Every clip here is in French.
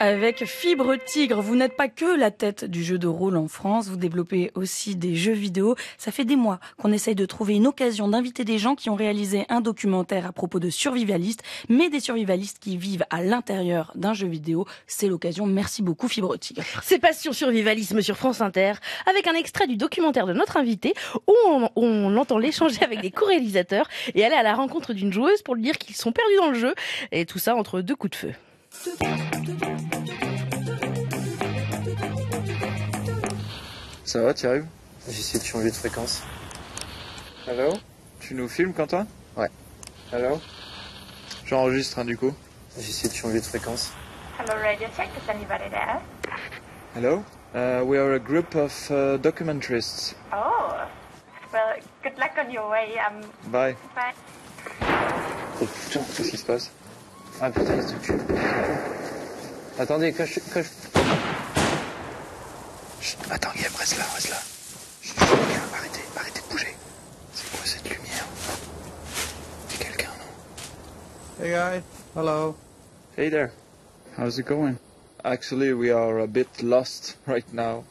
avec Fibre Tigre. Vous n'êtes pas que la tête du jeu de rôle en France, vous développez aussi des jeux vidéo. Ça fait des mois qu'on essaye de trouver une occasion d'inviter des gens qui ont réalisé un documentaire à propos de survivalistes, mais des survivalistes qui vivent à l'intérieur d'un jeu vidéo. C'est l'occasion. Merci beaucoup Fibre Tigre. C'est Passion Survivalisme sur France Inter, avec un extrait du documentaire de notre invité, où on, on entend l'échanger avec des co-réalisateurs et aller à la rencontre d'une joueuse pour lui dire qu'ils sont perdus dans le jeu, et tout ça entre deux coups de feu. Ça va, tu arrives J'essaie de changer de fréquence. Allô Tu nous filmes, Quentin Ouais. Allô J'enregistre, hein, du coup. J'essaie de changer de fréquence. Hello, radio check. Is anybody there? Hello? Uh, we are a group of uh, documentarists. Oh. Well, good luck on your way. Um... Bye. Bye. Oh putain, qu'est-ce qui se passe Ah putain, la structure. Attendez, que je... Que je... Chut, attends, Guillaume, reste là, reste là. Chut, chut, arrêtez, arrêtez de bouger. C'est quoi cette lumière C'est quelqu'un, non Hey, guy. Hello. Hey there. How's it going? Actually, we are a bit lost right now.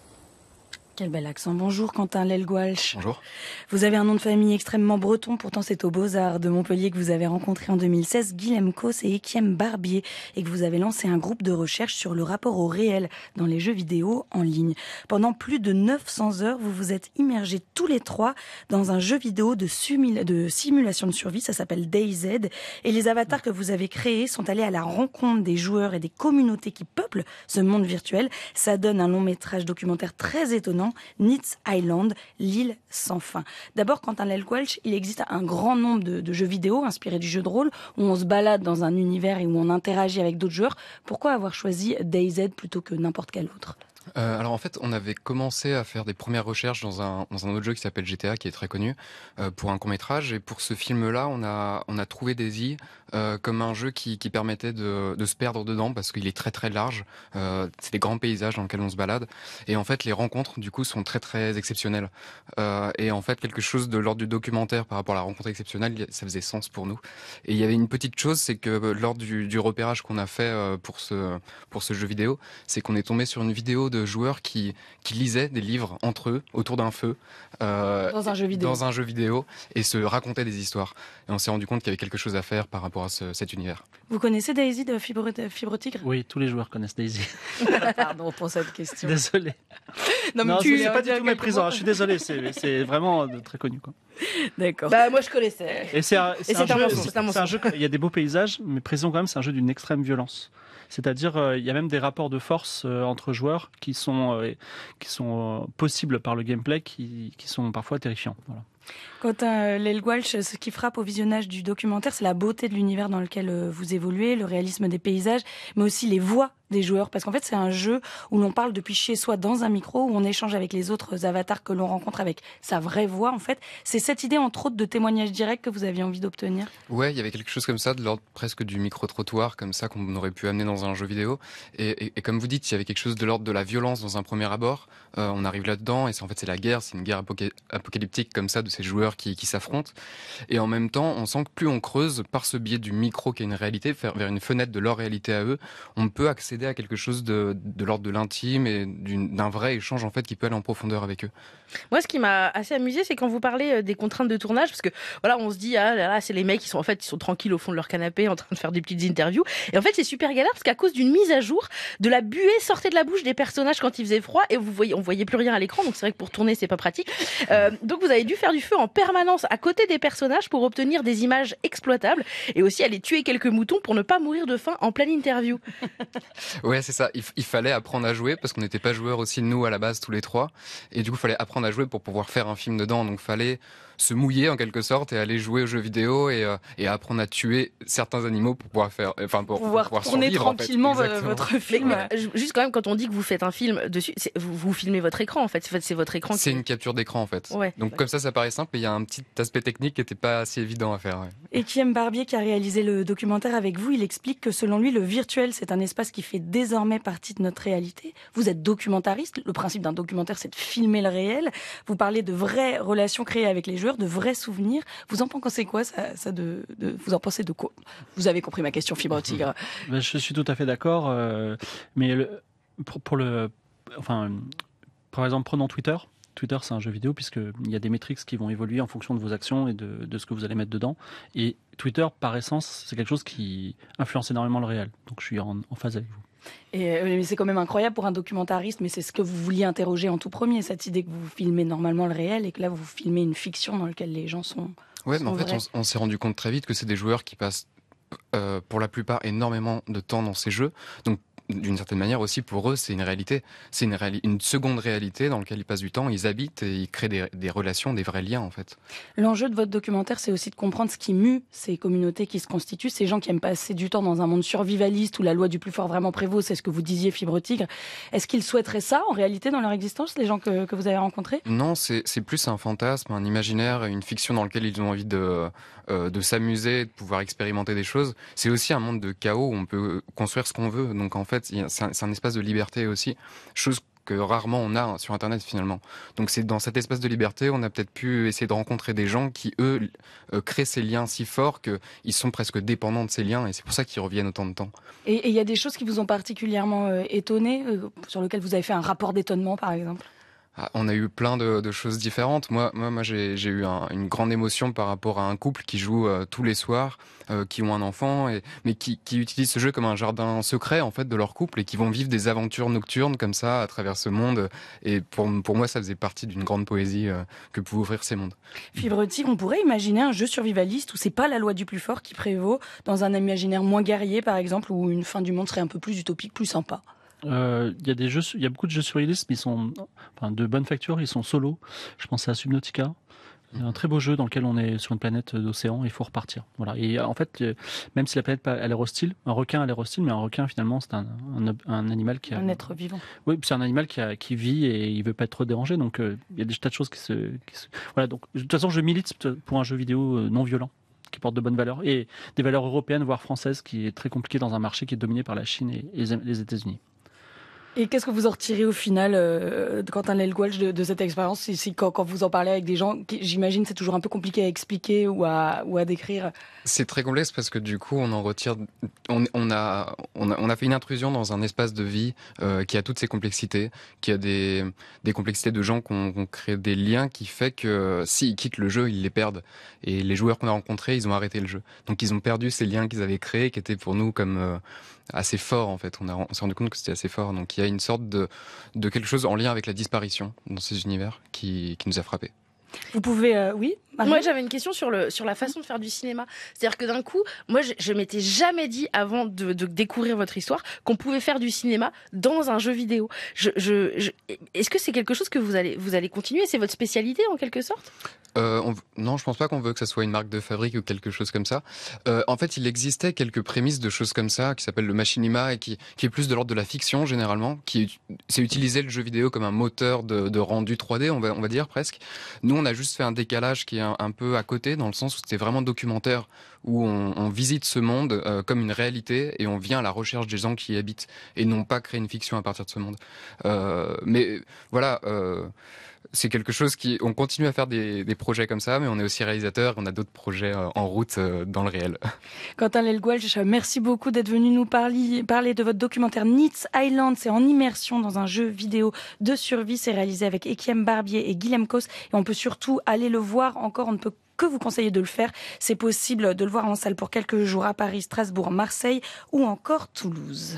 Quel bel accent. Bonjour Quentin Lelgualch. Bonjour. Vous avez un nom de famille extrêmement breton, pourtant c'est aux Beaux-Arts de Montpellier que vous avez rencontré en 2016 Guillaume Cos et Ekiem Barbier et que vous avez lancé un groupe de recherche sur le rapport au réel dans les jeux vidéo en ligne. Pendant plus de 900 heures, vous vous êtes immergés tous les trois dans un jeu vidéo de, de simulation de survie, ça s'appelle DayZ et les avatars que vous avez créés sont allés à la rencontre des joueurs et des communautés qui peuplent ce monde virtuel. Ça donne un long métrage documentaire très étonnant océan, Island, l'île sans fin. D'abord, quant à l'Elk Welch, il existe un grand nombre de, de, jeux vidéo inspirés du jeu de rôle, où on se balade dans un univers et où on interagit avec d'autres joueurs. Pourquoi avoir choisi DayZ plutôt que n'importe quel autre euh, alors en fait, on avait commencé à faire des premières recherches dans un, autre jeu qui s'appelle GTA, qui est très connu, euh, pour un court métrage. Et pour ce film-là, on a, trouvé Daisy euh, comme un jeu qui, permettait de, se perdre dedans parce qu'il est très très large. c'est des grands paysages dans lesquels on se balade. Et en fait, les rencontres du coup sont très très exceptionnelles. et en fait, quelque chose de l'ordre du documentaire par rapport à la rencontre exceptionnelle, ça faisait sens pour nous. Et il y avait une petite chose, c'est que lors du, du repérage qu'on a fait pour ce, pour ce jeu vidéo, c'est qu'on est tombé sur une vidéo de joueurs qui, qui lisaient des livres entre eux, autour d'un feu. Euh, dans un jeu vidéo. Dans un jeu vidéo, et se racontaient des histoires. Et on s'est rendu compte qu'il y avait quelque chose à faire par rapport à cet univers. Vous connaissez Daisy de Fibre, Tigre Oui, tous les joueurs connaissent Daisy. Pardon pour cette question. Désolé. Non, mais tu pas tout hein, Je suis désolé, c'est vraiment euh, très connu. D'accord. Bah, moi, je connaissais. Et c'est un, jeu. Il y a des beaux paysages, mais prison quand même, c'est un jeu d'une extrême violence. C'est-à-dire, euh, il y a même des rapports de force euh, entre joueurs qui sont, euh, qui sont possibles par le gameplay, qui, sont parfois terrifiants. Quentin euh, Lel ce qui frappe au visionnage du documentaire, c'est la beauté de l'univers dans lequel euh, vous évoluez, le réalisme des paysages, mais aussi les voix des joueurs. Parce qu'en fait, c'est un jeu où l'on parle depuis chez soi dans un micro, où on échange avec les autres euh, avatars que l'on rencontre avec sa vraie voix, en fait. C'est cette idée, entre autres, de témoignage direct que vous aviez envie d'obtenir Ouais, il y avait quelque chose comme ça, de l'ordre presque du micro-trottoir, comme ça, qu'on aurait pu amener dans un jeu vidéo. Et, comme vous dites, il y avait quelque chose de l'ordre de la violence dans un premier abord. on arrive là-dedans, et en fait, c'est la guerre, c'est une guerre apocalyptique comme ça, ces joueurs qui, qui s'affrontent. Et en même temps, on sent que plus on creuse par ce biais du micro qui est une réalité, vers une fenêtre de leur réalité à eux, on peut accéder à quelque chose de, de l'ordre de l'intime et d'un vrai échange en fait qui peut aller en profondeur avec eux. Moi, ce qui m'a assez amusé, c'est quand vous parlez euh, des contraintes de tournage, parce que voilà, on se dit ah là, là c'est les mecs qui sont en fait ils sont tranquilles au fond de leur canapé en train de faire des petites interviews. Et en fait, c'est super galère parce qu'à cause d'une mise à jour, de la buée sortait de la bouche des personnages quand il faisait froid et vous voyez, on voyait plus rien à l'écran. Donc c'est vrai que pour tourner, c'est pas pratique. Euh, donc vous avez dû faire du feu en permanence à côté des personnages pour obtenir des images exploitables et aussi aller tuer quelques moutons pour ne pas mourir de faim en pleine interview. ouais, c'est ça. Il, fallait apprendre à jouer parce qu'on n'était pas joueurs aussi, nous, à la base, tous les trois. Et du coup, il fallait apprendre à jouer pour pouvoir faire un film dedans. Donc, fallait se mouiller en quelque sorte et aller jouer aux jeux vidéo et, euh, apprendre à tuer certains animaux pour pouvoir faire, euh, enfin pour, pouvoir, pour tourner tranquillement votre film. juste quand même, quand on dit que vous faites un film dessus, vous, vous, filmez votre écran en fait. C'est votre écran. C'est une capture d'écran en fait. Donc comme ça, ça paraît simple, mais il y a un petit aspect technique qui n'était pas assez évident à faire. Et Kim Barbier, qui a réalisé le documentaire avec vous, il explique que selon lui, le virtuel, c'est un espace qui fait désormais partie de notre réalité. Vous êtes documentariste. Le principe d'un documentaire, c'est de filmer le réel. Vous parlez de vraies relations créées avec les jeux de vrais souvenirs. Vous en pensez quoi ça, de, Vous en pensez de quoi Vous avez compris ma question, Fibre Tigre. Ben, je suis tout à fait d'accord, euh, mais pour, le, enfin, par exemple, prenons Twitter. Twitter, c'est un jeu vidéo puisqu'il y a des métriques qui vont évoluer en fonction de vos actions et de, ce que vous allez mettre dedans. Et Twitter, par essence, c'est quelque chose qui influence énormément le réel. Donc je suis en phase avec vous. Euh, c'est quand même incroyable pour un documentariste, mais c'est ce que vous vouliez interroger en tout premier, cette idée que vous filmez normalement le réel et que là vous filmez une fiction dans laquelle les gens sont. Oui, mais en fait, on, s'est rendu compte très vite que c'est des joueurs qui passent euh, pour la plupart énormément de temps dans ces jeux. Donc d'une certaine manière aussi pour eux, c'est une réalité. C'est une, une, seconde réalité dans laquelle ils passent du temps, ils habitent et ils créent des, relations, des vrais liens en fait. L'enjeu de votre documentaire, c'est aussi de comprendre ce qui mue ces communautés qui se constituent, ces gens qui aiment passer du temps dans un monde survivaliste où la loi du plus fort vraiment prévaut, c'est ce que vous disiez, Fibre Tigre. Est-ce qu'ils souhaiteraient ça en réalité dans leur existence, les gens que, vous avez rencontrés Non, c'est plus un fantasme, un imaginaire, une fiction dans lequel ils ont envie de, euh, de s'amuser, de pouvoir expérimenter des choses. C'est aussi un monde de chaos où on peut construire ce qu'on veut. Donc en fait, c'est un, espace de liberté aussi, chose que rarement on a sur Internet finalement. Donc c'est dans cet espace de liberté, on a peut-être pu essayer de rencontrer des gens qui, eux, euh, créent ces liens si forts qu'ils sont presque dépendants de ces liens, et c'est pour ça qu'ils reviennent autant de temps. Et il y a des choses qui vous ont particulièrement euh, étonné, euh, sur lesquelles vous avez fait un rapport d'étonnement, par exemple ah, on a eu plein de, choses différentes. Moi, j'ai, eu une grande émotion par rapport à un couple qui joue euh, tous les soirs, euh, qui ont un enfant, et, mais qui, utilisent ce jeu comme un jardin secret en fait de leur couple et qui vont vivre des aventures nocturnes comme ça à travers ce monde. Et pour, moi, ça faisait partie d'une grande poésie euh, que pouvaient offrir ces mondes. Tigre, on pourrait imaginer un jeu survivaliste où c'est pas la loi du plus fort qui prévaut dans un imaginaire moins guerrier, par exemple, où une fin du monde serait un peu plus utopique, plus sympa. Il euh, y a des jeux, il y a beaucoup de jeux sur Elis, mais ils sont, de bonne facture, ils sont solo. Je pense à Subnautica. Un très beau jeu dans lequel on est sur une planète euh, d'océan et il faut repartir. Voilà. Et euh, en fait, même si la planète elle est hostile, un requin elle est hostile, mais un requin finalement c'est un, animal qui a, un être vivant. Oui, c'est un animal qui, vit et il veut pas être dérangé. Donc il y a des tas de choses qui se, qui se, voilà. Donc de toute façon, je milite pour un jeu vidéo non violent qui porte de bonnes valeurs et des valeurs européennes voire françaises qui est très compliqué dans un marché qui est dominé par la Chine et les États-Unis. Et qu'est-ce que vous en retirez au final, euh, Quentin de, cette expérience Ici, quand, vous en parlez avec des gens, j'imagine c'est toujours un peu compliqué à expliquer ou à, ou à décrire. C'est très complexe parce que du coup, on en retire. On, a, on, a, fait une intrusion dans un espace de vie euh, qui a toutes ses complexités, qui a des, complexités de gens qu'on crée des liens qui fait que s'ils quittent le jeu, ils les perdent. Et les joueurs qu'on a rencontrés, ils ont arrêté le jeu. Donc ils ont perdu ces liens qu'ils avaient créés, qui étaient pour nous comme euh, assez forts en fait. On, on s'est rendu compte que c'était assez fort. Donc il y a une sorte de, de quelque chose en lien avec la disparition dans ces univers qui, qui nous a frappés. Vous pouvez, euh, oui, moi, j'avais une question sur, le, sur la façon de faire du cinéma. C'est-à-dire que d'un coup, moi, je, ne m'étais jamais dit, avant de, découvrir votre histoire, qu'on pouvait faire du cinéma dans un jeu vidéo. Je, Est-ce que c'est quelque chose que vous allez, vous allez continuer C'est votre spécialité, en quelque sorte euh, Non, je pense pas qu'on veut que ça soit une marque de fabrique ou quelque chose comme ça. Euh, en fait, il existait quelques prémices de choses comme ça, qui s'appelle le machinima, et qui, est plus de l'ordre de la fiction, généralement, qui c'est utiliser le jeu vidéo comme un moteur de, de rendu 3D, on va, on va dire presque. Nous, on a juste fait un décalage qui est un un, peu à côté, dans le sens où c'était vraiment documentaire, où on, visite ce monde euh, comme une réalité et on vient à la recherche des gens qui y habitent et non pas créer une fiction à partir de ce monde. Euh, mais voilà, euh, c'est quelque chose qui. On continue à faire des, projets comme ça, mais on est aussi réalisateur on a d'autres projets euh, en route euh, dans le réel. Quentin Lelguelch, merci beaucoup d'être venu nous parler, parler de votre documentaire Nitz Island. C'est en immersion dans un jeu vidéo de survie. C'est réalisé avec Ekiem Barbier et Guillaume Cos. Et on peut surtout aller le voir encore. On ne peut que vous conseiller de le faire. C'est possible de le voir en salle pour quelques jours à Paris, Strasbourg, Marseille ou encore Toulouse.